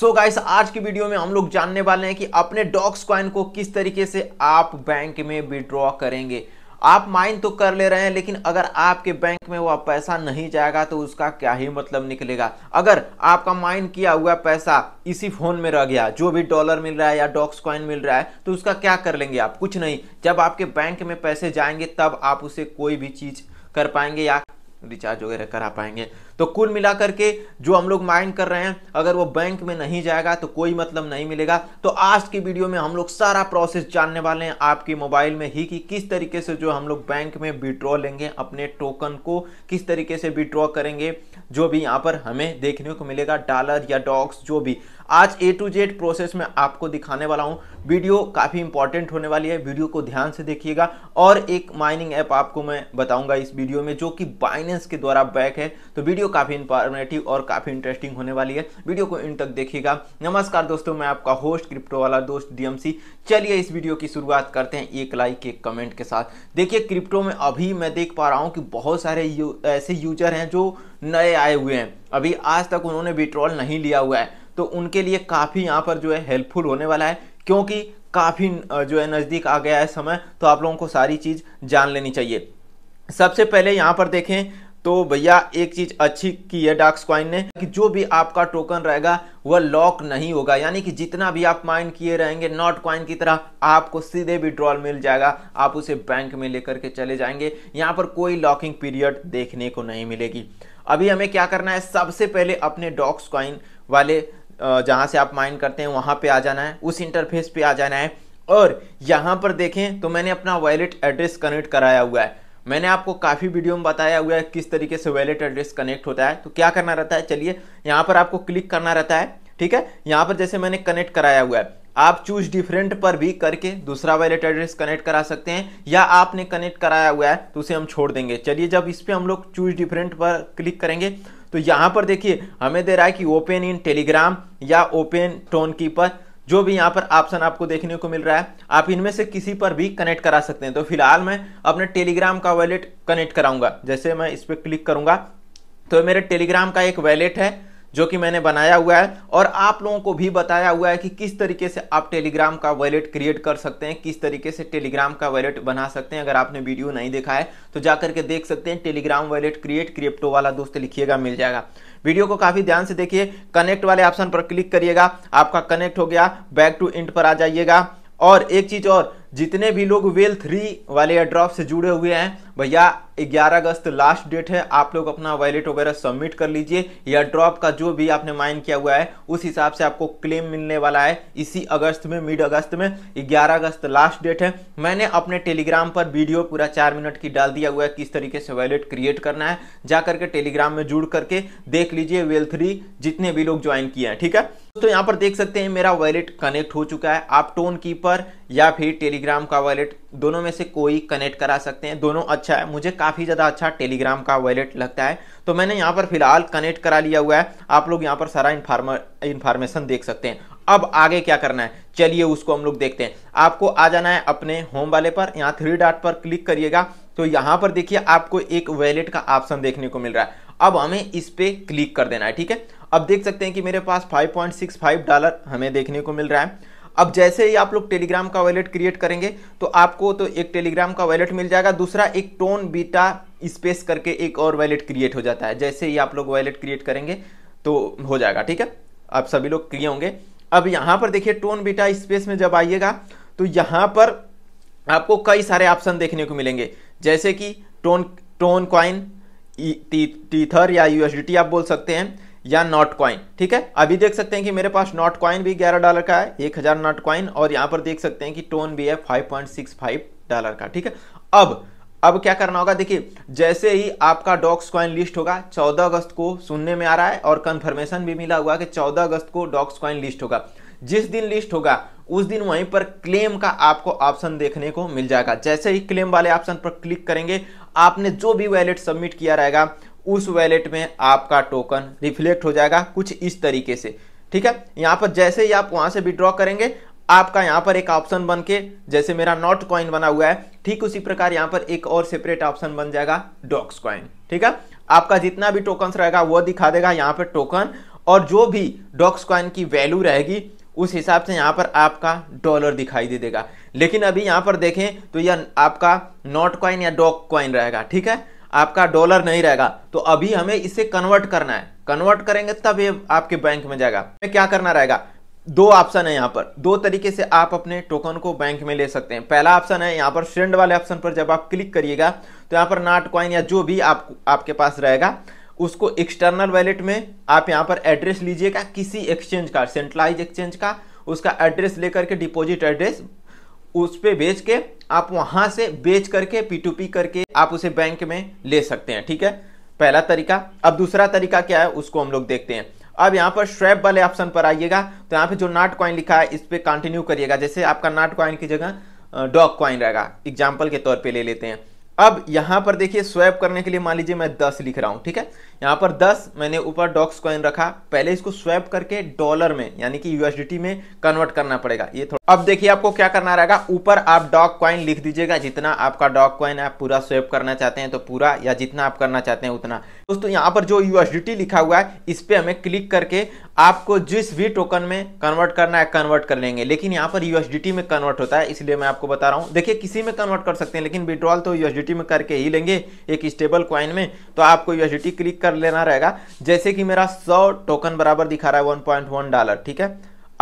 सो so guys आज की video में हम लोग जानने वाले हैं कि अपने डॉक्स क्वाइन को किस तरीके से आप बैंक में विड्रॉ करेंगे आप माइन तो कर ले रहे हैं लेकिन अगर आपके बैंक में वह पैसा नहीं जाएगा तो उसका क्या ही मतलब निकलेगा अगर आपका माइन किया हुआ पैसा इसी फोन में रह गया जो भी डॉलर मिल रहा है या डॉक्स क्वाइन मिल रहा है तो उसका क्या कर लेंगे आप कुछ नहीं जब आपके बैंक में पैसे जाएंगे तब आप उसे कोई भी चीज़ कर पाएंगे या रिचार्ज वगैरह करा पाएंगे तो कुल मिलाकर के जो हम लोग माइंड कर रहे हैं अगर वो बैंक में नहीं जाएगा तो कोई मतलब नहीं मिलेगा तो आज की वीडियो में हम लोग सारा प्रोसेस जानने वाले हैं आपके मोबाइल में ही कि किस तरीके से जो हम लोग बैंक में विड्रॉ लेंगे अपने टोकन को किस तरीके से विड्रॉ करेंगे जो भी यहाँ पर हमें देखने को मिलेगा डॉलर या डॉक्स जो भी आज ए टू जेड प्रोसेस में आपको दिखाने वाला हूँ वीडियो काफ़ी इंपॉर्टेंट होने वाली है वीडियो को ध्यान से देखिएगा और एक माइनिंग ऐप आपको मैं बताऊंगा इस वीडियो में जो कि बाइनेंस के द्वारा बैक है तो वीडियो वीडियो काफ़ी इंफॉर्मेटिव और काफ़ी इंटरेस्टिंग होने वाली है वीडियो को इन तक देखिएगा नमस्कार दोस्तों मैं आपका होस्ट क्रिप्टो वाला दोस्त डीएमसी चलिए इस वीडियो की शुरुआत करते हैं एक लाइक एक कमेंट के साथ देखिए क्रिप्टो में अभी मैं देख पा रहा हूँ कि बहुत सारे यू, ऐसे यूजर हैं जो नए आए हुए हैं अभी आज तक उन्होंने विड्रॉल नहीं लिया हुआ है तो उनके लिए काफ़ी यहाँ पर जो है हेल्पफुल होने वाला है क्योंकि काफ़ी जो है नज़दीक आ गया है समय तो आप लोगों को सारी चीज़ जान लेनी चाहिए सबसे पहले यहाँ पर देखें तो भैया एक चीज अच्छी की है डार्क स्क्वाइन ने कि जो भी आपका टोकन रहेगा वह लॉक नहीं होगा यानी कि जितना भी आप माइन किए रहेंगे नॉट क्वाइन की तरह आपको सीधे विड्रॉल मिल जाएगा आप उसे बैंक में लेकर के चले जाएंगे यहाँ पर कोई लॉकिंग पीरियड देखने को नहीं मिलेगी अभी हमें क्या करना है सबसे पहले अपने डॉक्स कॉइन वाले जहाँ से आप माइन करते हैं वहाँ पे आ जाना है उस इंटरफेस पे आ जाना है और यहाँ पर देखें तो मैंने अपना वॉलेट एड्रेस कनेक्ट कराया हुआ है मैंने आपको काफ़ी वीडियो में बताया हुआ है किस तरीके से वैलेट एड्रेस कनेक्ट होता है तो क्या करना रहता है चलिए यहाँ पर आपको क्लिक करना रहता है ठीक है यहाँ पर जैसे मैंने कनेक्ट कराया हुआ है आप चूज डिफरेंट पर भी करके दूसरा वैलेट एड्रेस कनेक्ट करा सकते हैं या आपने कनेक्ट कराया हुआ है तो उसे हम छोड़ देंगे चलिए जब इस पर हम लोग चूज डिफरेंट पर क्लिक करेंगे तो यहाँ पर देखिए हमें दे रहा है कि ओपन इन टेलीग्राम या ओपन टोन कीपर जो भी यहाँ पर ऑप्शन आपको देखने को मिल रहा है आप इनमें से किसी पर भी कनेक्ट करा सकते हैं तो फिलहाल मैं अपने टेलीग्राम का वैलेट कनेक्ट कराऊंगा जैसे मैं इस पर क्लिक करूंगा तो मेरे टेलीग्राम का एक वैलेट है जो कि मैंने बनाया हुआ है और आप लोगों को भी बताया हुआ है कि किस तरीके से आप टेलीग्राम का वॉलेट क्रिएट कर सकते हैं किस तरीके से टेलीग्राम का वॉलेट बना सकते हैं अगर आपने वीडियो नहीं देखा है तो जाकर के देख सकते हैं टेलीग्राम वॉलेट क्रिएट क्रिप्टो वाला दोस्त लिखिएगा मिल जाएगा वीडियो को काफी ध्यान से देखिए कनेक्ट वाले ऑप्शन पर क्लिक करिएगा आपका कनेक्ट हो गया बैक टू इंट पर आ जाइएगा और एक चीज और जितने भी लोग वेल थ्री वाले ड्रॉप से जुड़े हुए हैं भैया 11 अगस्त लास्ट डेट है आप लोग अपना वैलेट वगैरह सबमिट कर लीजिए ड्रॉप का जो भी आपने माइन किया हुआ है उस हिसाब से आपको क्लेम मिलने वाला है इसी अगस्त में मिड अगस्त में 11 अगस्त लास्ट डेट है मैंने अपने टेलीग्राम पर वीडियो पूरा चार मिनट की डाल दिया हुआ है किस तरीके से वैलेट क्रिएट करना है जा करके टेलीग्राम में जुड़ करके देख लीजिए वेल थ्री जितने भी लोग ज्वाइन किए हैं ठीक है दोस्तों यहाँ पर देख सकते हैं मेरा वॉलेट कनेक्ट हो चुका है आप टोन कीपर या फिर टेलीग्राम का वॉलेट दोनों में से कोई कनेक्ट करा सकते हैं दोनों अच्छा है मुझे काफ़ी ज़्यादा अच्छा टेलीग्राम का वॉलेट लगता है तो मैंने यहाँ पर फिलहाल कनेक्ट करा लिया हुआ है आप लोग यहाँ पर सारा इन्फॉर्मेशन देख सकते हैं अब आगे क्या करना है चलिए उसको हम लोग देखते हैं आपको आ जाना है अपने होम वाले पर यहाँ थ्री डॉट पर क्लिक करिएगा तो यहाँ पर देखिए आपको एक वैलेट का ऑप्शन देखने को मिल रहा है अब हमें इस पर क्लिक कर देना है ठीक है अब देख सकते हैं कि मेरे पास 5.65 डॉलर हमें देखने को मिल रहा है अब जैसे ही आप लोग टेलीग्राम का वैलेट क्रिएट करेंगे तो आपको तो एक टेलीग्राम का वैलेट मिल जाएगा दूसरा एक टोन बीटा स्पेस करके एक और वॉलेट क्रिएट हो जाता है जैसे ही आप लोग वैलेट क्रिएट करेंगे तो हो जाएगा ठीक है आप सभी लोग क्रिय होंगे अब यहाँ पर देखिए टोन बीटा स्पेस में जब आइएगा तो यहाँ पर आपको कई सारे ऑप्शन देखने को मिलेंगे जैसे कि Ton Toncoin Tether e, या यूएसडीटी आप बोल सकते हैं या नॉट कॉइन ठीक है अभी देख सकते हैं कि मेरे पास नॉट कॉइन भी ग्यारह डॉलर का है एक हज़ार नॉट कॉइन और यहां पर देख सकते हैं कि टोन भी है five point six five dollar का ठीक है अब अब क्या करना होगा देखिए जैसे ही आपका डॉक्स कॉइन लिस्ट होगा 14 अगस्त को सुनने में आ रहा है और कंफर्मेशन भी मिला हुआ कि 14 अगस्त को डॉक्स कॉइन लिस्ट होगा जिस दिन लिस्ट होगा उस दिन वहीं पर क्लेम का आपको ऑप्शन देखने को मिल जाएगा जैसे ही क्लेम वाले ऑप्शन पर क्लिक करेंगे आपने जो भी वैलेट सबमिट किया रहेगा उस वैलेट में आपका टोकन रिफ्लेक्ट हो जाएगा कुछ इस तरीके से ठीक है यहाँ पर जैसे ही आप वहाँ से विड्रॉ करेंगे आपका यहाँ पर एक ऑप्शन बन के जैसे मेरा नॉट कॉइन बना हुआ है ठीक उसी प्रकार यहाँ पर एक और सेपरेट ऑप्शन बन जाएगा डॉक्स कॉइन ठीक है आपका जितना भी टोकन रहेगा वो दिखा देगा यहाँ पर टोकन और जो भी डॉक्स कॉइन की वैल्यू रहेगी उस हिसाब से यहाँ पर आपका डॉलर दिखाई दे देगा लेकिन अभी यहाँ पर देखें तो यह आपका नॉट कॉइन या डॉक कॉइन रहेगा ठीक है आपका डॉलर नहीं रहेगा तो अभी हमें इसे कन्वर्ट करना है कन्वर्ट करेंगे तब ये आपके बैंक में जाएगा क्या करना रहेगा दो ऑप्शन है यहाँ पर दो तरीके से आप अपने टोकन को बैंक में ले सकते हैं पहला ऑप्शन है यहाँ पर सेंड वाले ऑप्शन पर जब आप क्लिक करिएगा तो यहाँ पर नाट कॉइन या जो भी आप, आपके पास रहेगा उसको एक्सटर्नल वैलेट में आप यहाँ पर एड्रेस लीजिएगा किसी एक्सचेंज का सेंट्रलाइज एक्सचेंज का उसका एड्रेस लेकर के डिपॉजिट एड्रेस उस पर बेच के आप वहां से बेच करके पी करके आप उसे बैंक में ले सकते हैं ठीक है पहला तरीका अब दूसरा तरीका क्या है उसको हम लोग देखते हैं अब यहाँ पर श्रेप वाले ऑप्शन पर आइएगा तो यहाँ पे जो नाट कॉइन लिखा है इस पर कंटिन्यू करिएगा जैसे आपका नाट कॉइन की जगह डॉग कॉइन रहेगा एग्जाम्पल के तौर पे ले लेते हैं अब यहां पर देखिए स्वैप करने के लिए मान लीजिए मैं दस लिख रहा हूं ठीक है यहां पर दस मैंने ऊपर डॉक्स कॉइन रखा पहले इसको स्वैप करके डॉलर में यानी कि यूएसडीटी में कन्वर्ट करना पड़ेगा ये थोड़ा अब देखिए आपको क्या करना रहेगा ऊपर आप डॉक कॉइन लिख दीजिएगा जितना आपका डॉक कॉइन आप पूरा स्वैप करना चाहते हैं तो पूरा या जितना आप करना चाहते हैं उतना दोस्तों यहाँ पर जो यूएसडीटी लिखा हुआ है इस पर हमें क्लिक करके आपको जिस भी टोकन में कन्वर्ट करना है कन्वर्ट कर लेंगे लेकिन यहाँ पर यूएसडीटी में कन्वर्ट होता है इसलिए मैं आपको बता रहा हूँ देखिए किसी में कन्वर्ट कर सकते हैं लेकिन विड्रॉल तो यूएसडीटी में करके ही लेंगे एक स्टेबल क्वाइन में तो आपको यूएसडीटी क्लिक कर लेना रहेगा जैसे कि मेरा सौ टोकन बराबर दिखा रहा है वन डॉलर ठीक है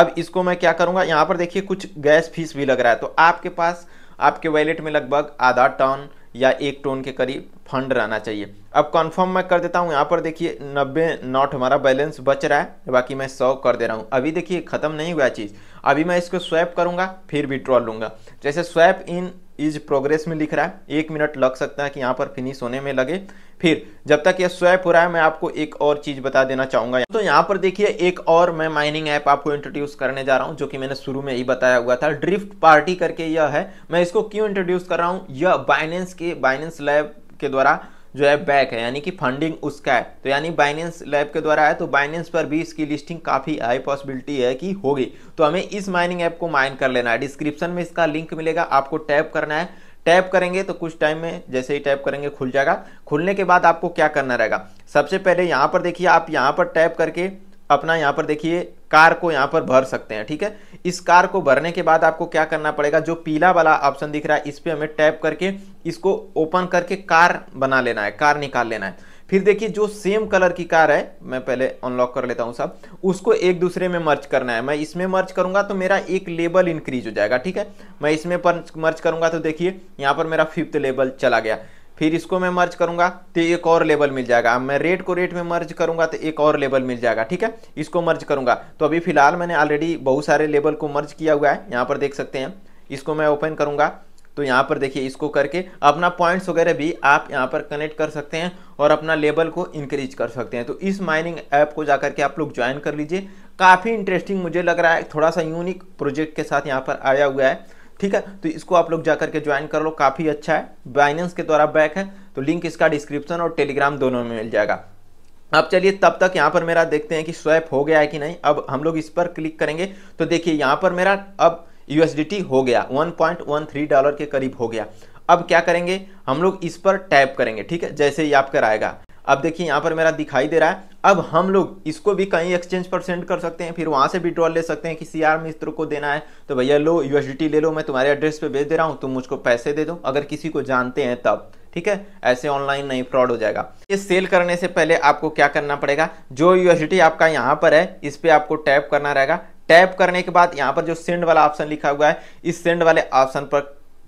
अब इसको मैं क्या करूँगा यहाँ पर देखिए कुछ गैस फीस भी लग रहा है तो आपके पास आपके वैलेट में लगभग आधा टन या एक टोन के करीब फंड रहना चाहिए अब कंफर्म मैं कर देता हूँ यहाँ पर देखिए नब्बे नॉट हमारा बैलेंस बच रहा है बाकी मैं सौ कर दे रहा हूँ अभी देखिए ख़त्म नहीं हुआ चीज़ अभी मैं इसको स्वैप करूँगा फिर विड्रॉ लूँगा जैसे स्वैप इन इज प्रोग्रेस में लिख रहा है एक मिनट लग सकता है कि यहाँ पर फिनिश होने में लगे फिर जब तक यह स्वैप हो रहा है मैं आपको एक और चीज़ बता देना चाहूंगा तो यहाँ पर देखिए एक और मैं माइनिंग ऐप आपको इंट्रोड्यूस करने जा रहा हूँ जो कि मैंने शुरू में ही बताया हुआ था ड्रिफ्ट पार्टी करके यह है मैं इसको क्यों इंट्रोड्यूस कर रहा हूँ यह बाइनेंस के बाइनेंस लैब के द्वारा जो है बैक है यानी कि फंडिंग उसका है तो यानी बाइनेंस लैब के द्वारा है तो बाइनेंस पर भी इसकी लिस्टिंग काफ़ी हाई पॉसिबिलिटी है कि होगी तो हमें इस माइनिंग ऐप को माइन कर लेना है डिस्क्रिप्शन में इसका लिंक मिलेगा आपको टैप करना है टैप करेंगे तो कुछ टाइम में जैसे ही टैप करेंगे खुल जाएगा खुलने के बाद आपको क्या करना रहेगा सबसे पहले यहाँ पर देखिए आप यहाँ पर टैप करके अपना यहाँ पर देखिए कार को यहां पर भर सकते हैं ठीक है इस कार को भरने के बाद आपको क्या करना पड़ेगा जो पीला वाला ऑप्शन दिख रहा है इस पर हमें टैप करके इसको ओपन करके कार बना लेना है कार निकाल लेना है फिर देखिए जो सेम कलर की कार है मैं पहले अनलॉक कर लेता हूं सब उसको एक दूसरे में मर्ज करना है मैं इसमें मर्ज करूंगा तो मेरा एक लेबल इंक्रीज हो जाएगा ठीक है मैं इसमें पर मर्च करूंगा तो देखिए यहां पर मेरा फिफ्थ लेबल चला गया फिर इसको मैं मर्ज करूंगा तो एक और लेवल मिल जाएगा मैं रेट को रेट में मर्ज करूंगा तो एक और लेवल मिल जाएगा ठीक है इसको मर्ज करूंगा तो अभी फिलहाल मैंने ऑलरेडी बहुत सारे लेवल को मर्ज किया हुआ है यहाँ पर देख सकते हैं इसको मैं ओपन करूंगा तो यहाँ पर देखिए इसको करके अपना पॉइंट्स वगैरह भी आप यहाँ पर कनेक्ट कर सकते हैं और अपना लेवल को इंक्रीज कर सकते हैं तो इस माइनिंग ऐप को जाकर के आप लोग ज्वाइन कर लीजिए काफ़ी इंटरेस्टिंग मुझे लग रहा है थोड़ा सा यूनिक प्रोजेक्ट के साथ यहाँ पर आया हुआ है ठीक है तो इसको आप लोग जाकर के ज्वाइन कर लो काफ़ी अच्छा है बाइनेंस के द्वारा बैक है तो लिंक इसका डिस्क्रिप्शन और टेलीग्राम दोनों में मिल जाएगा अब चलिए तब तक यहाँ पर मेरा देखते हैं कि स्वैप हो गया है कि नहीं अब हम लोग इस पर क्लिक करेंगे तो देखिए यहाँ पर मेरा अब यूएसडीटी हो गया 1.13 डॉलर के करीब हो गया अब क्या करेंगे हम लोग इस पर टैप करेंगे ठीक है जैसे ही आपका आएगा अब देखिए यहाँ पर मेरा दिखाई दे रहा है अब हम लोग इसको भी कहीं एक्सचेंज पर सेंड कर सकते हैं फिर वहां से विड्रॉल ले सकते हैं किसी यार मित्र को देना है तो भैया लो यूएसडीटी ले लो मैं तुम्हारे एड्रेस पे भेज दे रहा हूँ तुम मुझको पैसे दे दो अगर किसी को जानते हैं तब ठीक है ऐसे ऑनलाइन नहीं फ्रॉड हो जाएगा ये सेल करने से पहले आपको क्या करना पड़ेगा जो यूएसडीटी आपका यहाँ पर है इस पर आपको टैप करना रहेगा टैप करने के बाद यहाँ पर जो सेंड वाला ऑप्शन लिखा हुआ है इस सेंड वाले ऑप्शन पर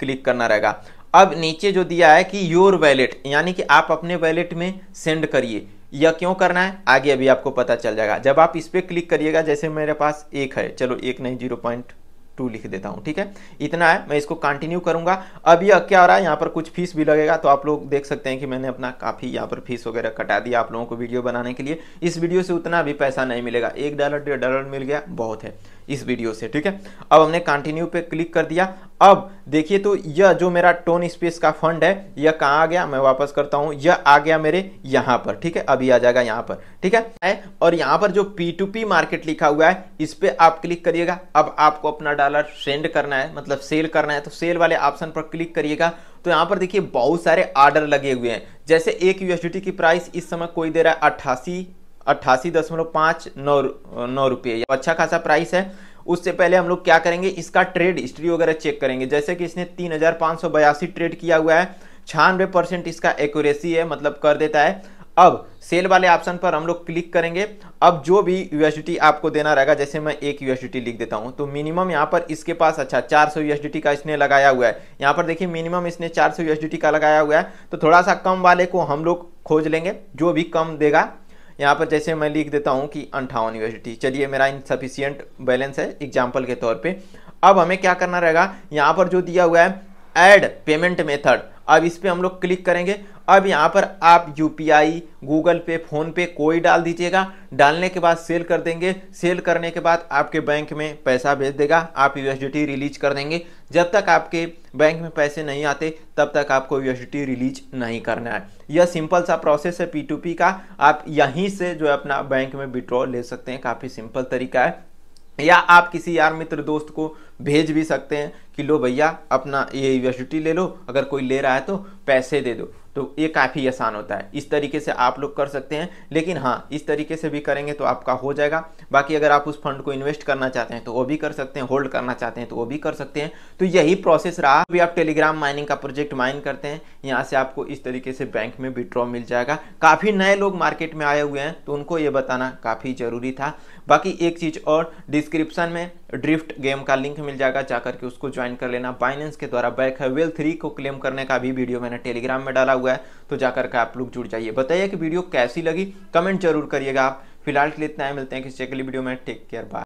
क्लिक करना रहेगा अब नीचे जो दिया है कि योर वैलेट यानी कि आप अपने वैलेट में सेंड करिए यह क्यों करना है आगे अभी आपको पता चल जाएगा जब आप इस पर क्लिक करिएगा जैसे मेरे पास एक है चलो एक नहीं जीरो पॉइंट टू लिख देता हूँ ठीक है इतना है मैं इसको कंटिन्यू करूँगा अब यह क्या हो रहा है यहाँ पर कुछ फीस भी लगेगा तो आप लोग देख सकते हैं कि मैंने अपना काफ़ी यहाँ पर फीस वगैरह कटा दिया आप लोगों को वीडियो बनाने के लिए इस वीडियो से उतना भी पैसा नहीं मिलेगा एक डॉलर डेढ़ डॉलर मिल गया बहुत है इस वीडियो से ठीक है अब हमने कंटिन्यू पे क्लिक कर दिया अब देखिए तो यह जो मेरा टोन स्पेस का फंड है यह कहाँ आ गया मैं वापस करता हूँ यह आ गया मेरे यहाँ पर ठीक है अभी आ जाएगा यहाँ पर ठीक है और यहाँ पर जो पी टू पी मार्केट लिखा हुआ है इस पर आप क्लिक करिएगा अब आपको अपना डॉलर सेंड करना है मतलब सेल करना है तो सेल वाले ऑप्शन पर क्लिक करिएगा तो यहाँ पर देखिए बहुत सारे आर्डर लगे हुए हैं जैसे एक यूएसडीटी की प्राइस इस समय कोई दे रहा है अट्ठासी अट्ठासी दशमलव पाँच नौ नौ रुपये अच्छा खासा प्राइस है उससे पहले हम लोग क्या करेंगे इसका ट्रेड हिस्ट्री वगैरह चेक करेंगे जैसे कि इसने तीन हजार पाँच सौ बयासी ट्रेड किया हुआ है छियानवे परसेंट इसका एक्यूरेसी है मतलब कर देता है अब सेल वाले ऑप्शन पर हम लोग क्लिक करेंगे अब जो भी यूएसडी आपको देना रहेगा जैसे मैं एक यूएसडी लिख देता हूं तो मिनिमम यहां पर इसके पास अच्छा 400 सौ यूएसडी का इसने लगाया हुआ है यहां पर देखिए मिनिमम इसने 400 सौ यूएसडी का लगाया हुआ है तो थोड़ा सा कम वाले को हम लोग खोज लेंगे जो भी कम देगा यहाँ पर जैसे मैं लिख देता हूँ कि अंठावन यूनिवर्सिटी चलिए मेरा इनसफिशियंट बैलेंस है एग्जाम्पल के तौर पर अब हमें क्या करना रहेगा यहाँ पर जो दिया हुआ है एड पेमेंट मेथड अब इस पर हम लोग क्लिक करेंगे अब यहाँ पर आप U P I Google Pay PhonePe कोई डाल दीजिएगा डालने के बाद सेल कर देंगे सेल करने के बाद आपके बैंक में पैसा भेज देगा आप यू रिलीज कर देंगे जब तक आपके बैंक में पैसे नहीं आते तब तक आपको यू रिलीज नहीं करना है यह सिंपल सा प्रोसेस है पी का आप यहीं से जो है अपना बैंक में विड्रॉ ले सकते हैं काफ़ी सिंपल तरीका है या आप किसी यार मित्र दोस्त को भेज भी सकते हैं कि लो भैया अपना ये यूनिवर्सिटी ले लो अगर कोई ले रहा है तो पैसे दे दो तो ये काफ़ी आसान होता है इस तरीके से आप लोग कर सकते हैं लेकिन हाँ इस तरीके से भी करेंगे तो आपका हो जाएगा बाकी अगर आप उस फंड को इन्वेस्ट करना चाहते हैं तो वो भी कर सकते हैं होल्ड करना चाहते हैं तो वो भी कर सकते हैं तो यही प्रोसेस रहा अभी आप टेलीग्राम माइनिंग का प्रोजेक्ट माइन करते हैं यहाँ से आपको इस तरीके से बैंक में विड्रॉ मिल जाएगा काफ़ी नए लोग मार्केट में आए हुए हैं तो उनको ये बताना काफ़ी ज़रूरी था बाकी एक चीज़ और डिस्क्रिप्शन में ड्रिफ्ट गेम का लिंक मिल जाएगा जाकर के उसको ज्वाइन कर लेना बाइनेंस के द्वारा बैक है वेल थ्री को क्लेम करने का भी वीडियो मैंने टेलीग्राम में डाला हुआ है तो जाकर के आप लोग जुड़ जाइए बताइए कि वीडियो कैसी लगी कमेंट जरूर करिएगा आप फिलहाल के लिए इतना है मिलते हैं किसी अगली वीडियो में टेक केयर बाय